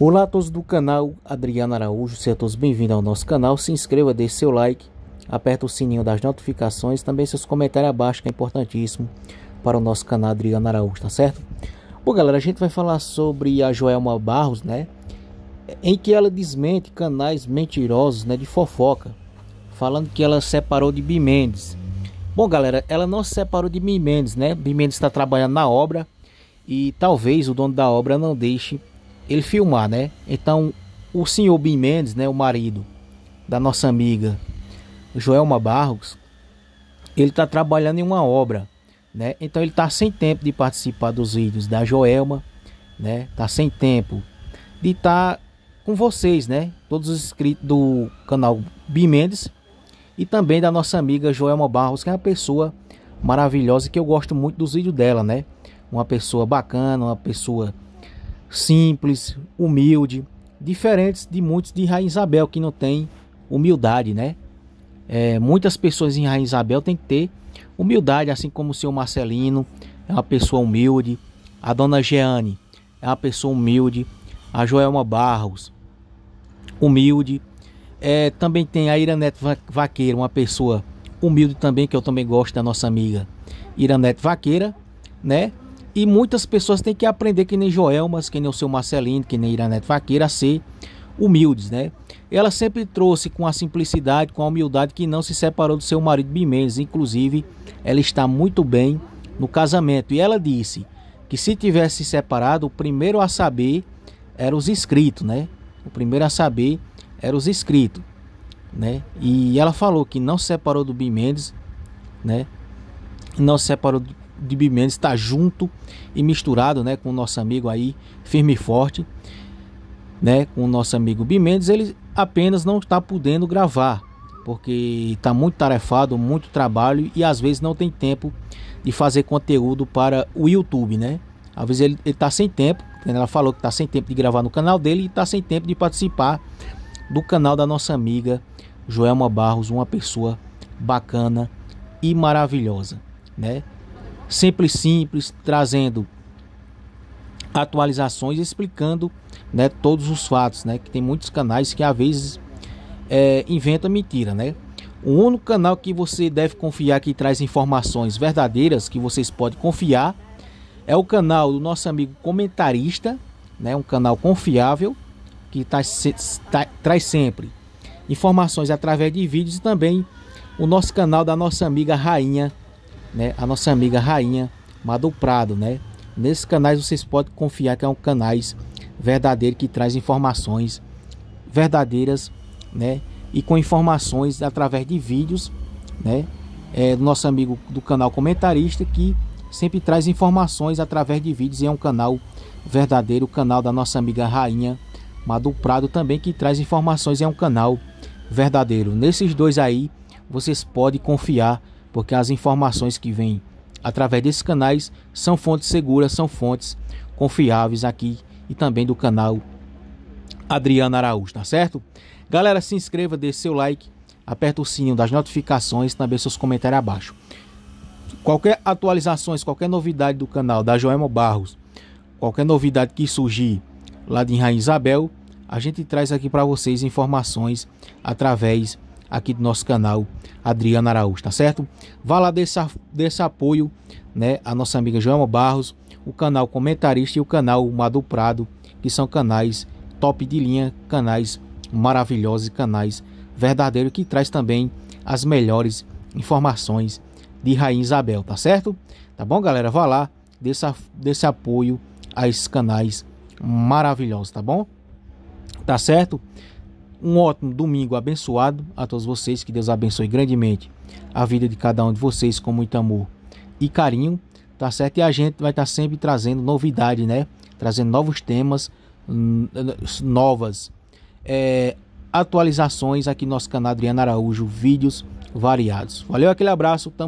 Olá a todos do canal Adriano Araújo, sejam todos bem-vindos ao nosso canal. Se inscreva, deixe seu like, aperta o sininho das notificações, também seus comentários abaixo que é importantíssimo para o nosso canal Adriano Araújo, tá certo? Bom, galera, a gente vai falar sobre a Joelma Barros, né? Em que ela desmente canais mentirosos, né, de fofoca, falando que ela separou de Bimendes. Bom, galera, ela não se separou de Bimendes, né? Bimendes está trabalhando na obra e talvez o dono da obra não deixe ele filmar, né? Então, o senhor Bim Mendes, né, o marido da nossa amiga Joelma Barros, ele está trabalhando em uma obra, né? Então ele está sem tempo de participar dos vídeos da Joelma, né? Tá sem tempo de estar tá com vocês, né? Todos os inscritos do canal Bim Mendes e também da nossa amiga Joelma Barros, que é uma pessoa maravilhosa que eu gosto muito dos vídeos dela, né? Uma pessoa bacana, uma pessoa simples, humilde, diferentes de muitos de Rainha Isabel que não tem humildade, né? É, muitas pessoas em Rainha Isabel têm que ter humildade, assim como o seu Marcelino é uma pessoa humilde, a dona Jeane é uma pessoa humilde, a Joelma Barros, humilde. É, também tem a Iranete Vaqueira, uma pessoa humilde também, que eu também gosto da nossa amiga Iranete Vaqueira, né? E muitas pessoas têm que aprender, que nem Joelmas, que nem o seu Marcelino, que nem Iranet Vaqueira, a ser humildes, né? Ela sempre trouxe com a simplicidade, com a humildade, que não se separou do seu marido Bimenes. Inclusive, ela está muito bem no casamento. E ela disse que se tivesse separado, o primeiro a saber eram os escritos, né? O primeiro a saber eram os escritos, né? E ela falou que não se separou do Bimendes, né? Não se separou de Bimendes está junto e misturado, né, com o nosso amigo aí firme e forte, né, com o nosso amigo Bimendes, ele apenas não está podendo gravar, porque está muito tarefado, muito trabalho e às vezes não tem tempo de fazer conteúdo para o YouTube, né? Às vezes ele está sem tempo, né, ela falou que está sem tempo de gravar no canal dele e está sem tempo de participar do canal da nossa amiga Joelma Barros, uma pessoa bacana e maravilhosa, né? sempre simples, trazendo atualizações, explicando né, todos os fatos, né? Que tem muitos canais que às vezes é, inventa mentira, né? O único canal que você deve confiar que traz informações verdadeiras que vocês podem confiar é o canal do nosso amigo comentarista, né? Um canal confiável que tá, tá, traz sempre informações através de vídeos e também o nosso canal da nossa amiga Rainha né, a nossa amiga Rainha Madu Prado, né? Nesses canais vocês podem confiar que é um canais verdadeiro que traz informações verdadeiras, né? E com informações através de vídeos, né? É, nosso amigo do canal Comentarista que sempre traz informações através de vídeos e é um canal verdadeiro, o canal da nossa amiga Rainha Madu Prado também que traz informações, é um canal verdadeiro. Nesses dois aí vocês podem confiar porque as informações que vêm através desses canais são fontes seguras, são fontes confiáveis aqui e também do canal Adriana Araújo, tá certo? Galera, se inscreva, dê seu like, aperta o sininho das notificações, também seus comentários abaixo. Qualquer atualizações, qualquer novidade do canal da Joelma Barros, qualquer novidade que surgir lá de Rainha Isabel, a gente traz aqui para vocês informações através aqui do nosso canal, Adriana Araújo, tá certo? Vá lá desse desse apoio, né, a nossa amiga Joelma Barros, o canal Comentarista e o canal Madu Prado, que são canais top de linha, canais maravilhosos, e canais verdadeiros, que traz também as melhores informações de Rainha Isabel, tá certo? Tá bom, galera? Vá lá, desse, desse apoio a esses canais maravilhosos, tá bom? Tá certo? Um ótimo domingo abençoado a todos vocês. Que Deus abençoe grandemente a vida de cada um de vocês com muito amor e carinho, tá certo? E a gente vai estar tá sempre trazendo novidade, né? Trazendo novos temas, hum, novas é, atualizações aqui no nosso canal Adriano Araújo, vídeos variados. Valeu, aquele abraço. Tamo